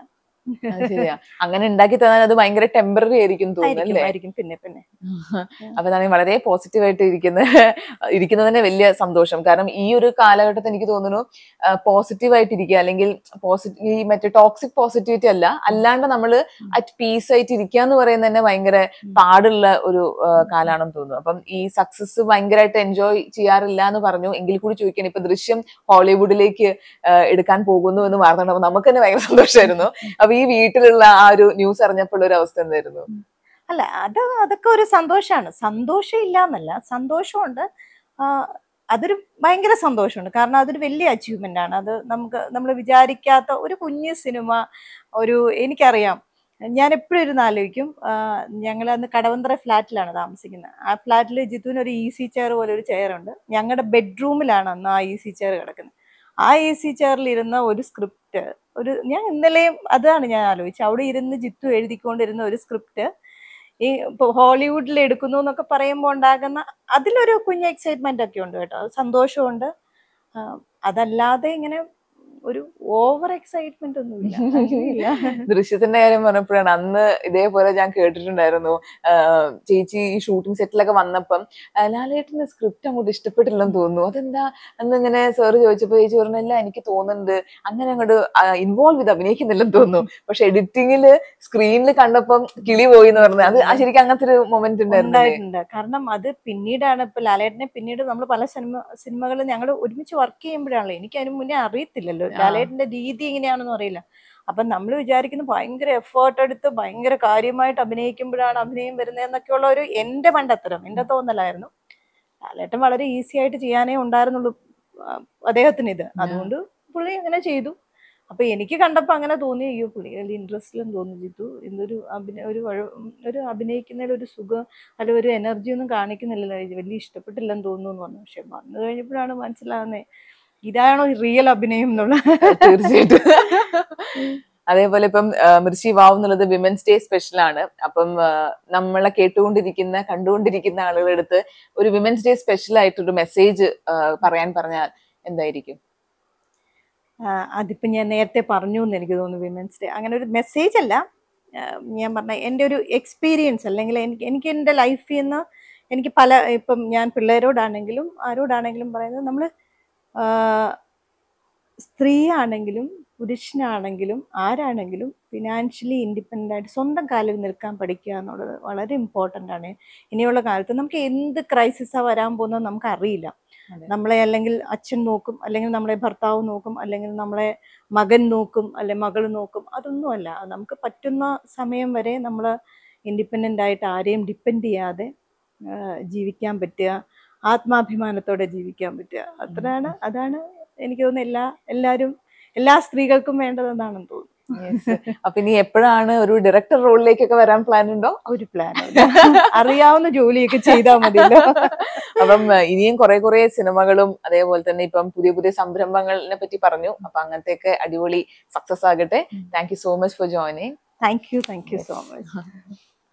അങ്ങനെ ഉണ്ടാക്കി തന്നാൽ അത് ഭയങ്കര ടെമ്പററി ആയിരിക്കും തോന്നുന്നു പിന്നെ പിന്നെ അപ്പൊ ഞാൻ വളരെ പോസിറ്റീവായിട്ട് ഇരിക്കുന്ന തന്നെ വലിയ സന്തോഷം കാരണം ഈ ഒരു കാലഘട്ടത്തിൽ എനിക്ക് തോന്നുന്നു പോസിറ്റീവ് ആയിട്ട് ഇരിക്കുക അല്ലെങ്കിൽ പോസിറ്റീവ് ഈ മറ്റേ ടോക്സിക് പോസിറ്റിവിറ്റി അല്ല അല്ലാണ്ട് നമ്മൾ അറ്റ് പീസ് ആയിട്ട് ഇരിക്കുക എന്ന് പറയുന്നത് തന്നെ ഭയങ്കര പാടുള്ള ഒരു കാലാണെന്ന് തോന്നുന്നു അപ്പം ഈ സക്സസ് ഭയങ്കരമായിട്ട് എൻജോയ് ചെയ്യാറില്ല എന്ന് പറഞ്ഞു എങ്കിൽ കൂടി ചോദിക്കണം ഇപ്പൊ ദൃശ്യം ഹോളിവുഡിലേക്ക് എടുക്കാൻ പോകുന്നു എന്ന് വാർത്ത നമുക്ക് തന്നെ ഭയങ്കര സന്തോഷമായിരുന്നു അപ്പൊ ഈ വീട്ടിലുള്ള ആ ഒരു ന്യൂസ് അറിഞ്ഞപ്പോൾ ഒരു അവസ്ഥ എന്തായിരുന്നു അല്ല അത് അതൊക്കെ ഒരു സന്തോഷമാണ് സന്തോഷം ഇല്ല എന്നല്ല സന്തോഷമുണ്ട് അതൊരു ഭയങ്കര സന്തോഷമുണ്ട് കാരണം അതൊരു വലിയ അച്ചീവ്മെന്റ് ആണ് അത് നമുക്ക് നമ്മൾ വിചാരിക്കാത്ത ഒരു കുഞ്ഞ് സിനിമ ഒരു എനിക്കറിയാം ഞാൻ എപ്പോഴും ഇരുന്ന് ആലോചിക്കും ഞങ്ങൾ അന്ന് കടവന്തറ ഫ്ലാറ്റിലാണ് താമസിക്കുന്നത് ആ ഫ്ലാറ്റിൽ ജിത്തുവിന് ഒരു സി e ചെയർ പോലെ ഒരു ചെയറുണ്ട് ഞങ്ങളുടെ ബെഡ്റൂമിലാണ് അന്ന് ആ സി e ചെയർ കിടക്കുന്നത് ആ സി e ചെയറിൽ ഇരുന്ന ഒരു സ്ക്രിപ്റ്റ് ഒരു ഞാൻ ഇന്നലെയും അതാണ് ഞാൻ ആലോചിച്ചത് അവിടെ ഇരുന്ന് ജിത്തു എഴുതിക്കൊണ്ടിരുന്ന ഒരു സ്ക്രിപ്റ്റ് ഈ ഹോളിവുഡിൽ എടുക്കുന്നു എന്നൊക്കെ പറയുമ്പോൾ ഉണ്ടാകുന്ന അതിലൊരു കുഞ്ഞ് എക്സൈറ്റ്മെന്റ് ഒക്കെ ഉണ്ട് കേട്ടോ സന്തോഷമുണ്ട് അതല്ലാതെ ഇങ്ങനെ ഒരു ഓവർ എക്സൈറ്റ്മെന്റ് ഇല്ല ദൃശ്യത്തിന്റെ കാര്യം പറഞ്ഞപ്പോഴാണ് അന്ന് ഇതേപോലെ ഞാൻ കേട്ടിട്ടുണ്ടായിരുന്നു ചേച്ചി ഈ ഷൂട്ടിംഗ് സെറ്റിലൊക്കെ വന്നപ്പം ലാലേട്ടന് സ്ക്രിപ്റ്റ് അങ്ങോട്ട് ഇഷ്ടപ്പെട്ടില്ലെന്ന് തോന്നുന്നു അതെന്താ അന്ന് ഇങ്ങനെ സാറ് ചോദിച്ചപ്പോൾ ചേച്ചി പറഞ്ഞല്ല എനിക്ക് തോന്നുന്നുണ്ട് അങ്ങനെ അങ്ങോട്ട് ഇൻവോൾവ് ചെയ്ത് അഭിനയിക്കുന്നില്ലെന്ന് തോന്നുന്നു പക്ഷെ എഡിറ്റിംഗില് സ്ക്രീനിൽ കണ്ടപ്പം കിളി പോയി എന്ന് പറഞ്ഞത് അത് ശരിക്കും അങ്ങനത്തെ ഒരു മൊമെന്റ് ഉണ്ടായിട്ടുണ്ട് കാരണം അത് പിന്നീടാണ് ഇപ്പൊ ലാലേട്ടനെ പിന്നീട് നമ്മൾ പല സിനിമ സിനിമകളിൽ ഞങ്ങൾ ഒരുമിച്ച് വർക്ക് ചെയ്യുമ്പോഴാണല്ലോ എനിക്ക് അതിന് മുന്നേ അറിയത്തില്ലല്ലോ ലാലേട്ടന്റെ രീതി എങ്ങനെയാണെന്ന് അറിയില്ല അപ്പൊ നമ്മൾ വിചാരിക്കുന്നത് ഭയങ്കര എഫേർട്ട് എടുത്ത് ഭയങ്കര കാര്യമായിട്ട് അഭിനയിക്കുമ്പോഴാണ് അഭിനയം ഉള്ള ഒരു എന്റെ മണ്ടത്തരം എന്റെ തോന്നലായിരുന്നു ലാലേട്ടൻ വളരെ ഈസി ആയിട്ട് ചെയ്യാനേ ഉണ്ടായിരുന്നുള്ളൂ അദ്ദേഹത്തിന് ഇത് അതുകൊണ്ട് പുള്ളി അങ്ങനെ ചെയ്തു അപ്പൊ എനിക്ക് കണ്ടപ്പോൾ അങ്ങനെ തോന്നി അയ്യോ പുള്ളി വലിയ ഇൻട്രസ്റ്റിലും തോന്നി ചെയ്തു എന്തൊരു അഭിനയ ഒരു ഒരു അഭിനയിക്കുന്നതിൽ ഒരു സുഖം അല്ല ഒരു എനർജി ഒന്നും കാണിക്കുന്നില്ലല്ലോ വലിയ ഇഷ്ടപ്പെട്ടില്ലെന്ന് തോന്നുന്നു എന്ന് പറഞ്ഞു പക്ഷെ വന്നു കഴിഞ്ഞപ്പോഴാണ് മനസ്സിലാകുന്നത് ഇതാണോ റിയൽ അഭിനയം എന്നുള്ള തീർച്ചയായിട്ടും അതേപോലെ ഇപ്പം മിർച്ചി വാവ് എന്നുള്ളത് വിമൻസ് ഡേ സ്പെഷ്യൽ ആണ് അപ്പം നമ്മളെ കേട്ടുകൊണ്ടിരിക്കുന്ന കണ്ടുകൊണ്ടിരിക്കുന്ന ആളുകളുടെ അടുത്ത് ഒരു വിമൻസ് ഡേ സ്പെഷ്യൽ ആയിട്ടൊരു മെസ്സേജ് പറയാൻ പറഞ്ഞാൽ എന്തായിരിക്കും അതിപ്പോൾ ഞാൻ നേരത്തെ പറഞ്ഞു എന്ന് എനിക്ക് തോന്നുന്നു വിമൻസ് ഡേ അങ്ങനെ ഒരു മെസ്സേജ് അല്ല ഞാൻ പറഞ്ഞ എൻ്റെ ഒരു എക്സ്പീരിയൻസ് അല്ലെങ്കിൽ എനിക്ക് എനിക്ക് എൻ്റെ ലൈഫിൽ നിന്ന് എനിക്ക് പല ഇപ്പം ഞാൻ പിള്ളേരോടാണെങ്കിലും ആരോടാണെങ്കിലും പറയുന്നത് നമ്മൾ സ്ത്രീ ആണെങ്കിലും പുരുഷനാണെങ്കിലും ആരാണെങ്കിലും ഫിനാൻഷ്യലി ഇൻഡിപെൻഡൻ്റ് ആയിട്ട് സ്വന്തം കാലിൽ നിൽക്കാൻ പഠിക്കുക എന്നുള്ളത് വളരെ ഇമ്പോർട്ടൻ്റ് ആണ് ഇനിയുള്ള കാലത്ത് നമുക്ക് എന്ത് ക്രൈസിസാണ് വരാൻ പോകുന്നത് നമുക്ക് അറിയില്ല നമ്മളെ അല്ലെങ്കിൽ അച്ഛൻ നോക്കും അല്ലെങ്കിൽ നമ്മളെ ഭർത്താവ് നോക്കും അല്ലെങ്കിൽ നമ്മളെ മകൻ നോക്കും അല്ലെ മകൾ നോക്കും അതൊന്നുമല്ല നമുക്ക് പറ്റുന്ന സമയം വരെ നമ്മൾ ഇൻഡിപെൻഡൻ്റ് ആയിട്ട് ആരെയും ഡിപ്പെൻഡ് ചെയ്യാതെ ജീവിക്കാൻ പറ്റുക ആത്മാഭിമാനത്തോടെ ജീവിക്കാൻ പറ്റുക അത്രയാണ് അതാണ് എനിക്ക് തോന്നുന്നു എല്ലാ എല്ലാവരും എല്ലാ സ്ത്രീകൾക്കും വേണ്ടതെന്നാണെന്ന് തോന്നുന്നു അപ്പൊ ഇനി എപ്പോഴാണ് ഒരു ഡയറക്ടർ റോളിലേക്കൊക്കെ വരാൻ പ്ലാൻ ഉണ്ടോ ഒരു പ്ലാൻ അറിയാവുന്ന ജോലിയൊക്കെ ചെയ്താൽ മതിയല്ലോ അപ്പം ഇനിയും കുറെ കുറെ സിനിമകളും അതേപോലെ തന്നെ ഇപ്പം പുതിയ പുതിയ സംരംഭങ്ങളെ പറ്റി പറഞ്ഞു അപ്പൊ അങ്ങനത്തെയൊക്കെ അടിപൊളി സക്സസ് ആകട്ടെ thank so much for joining thank you thank you so much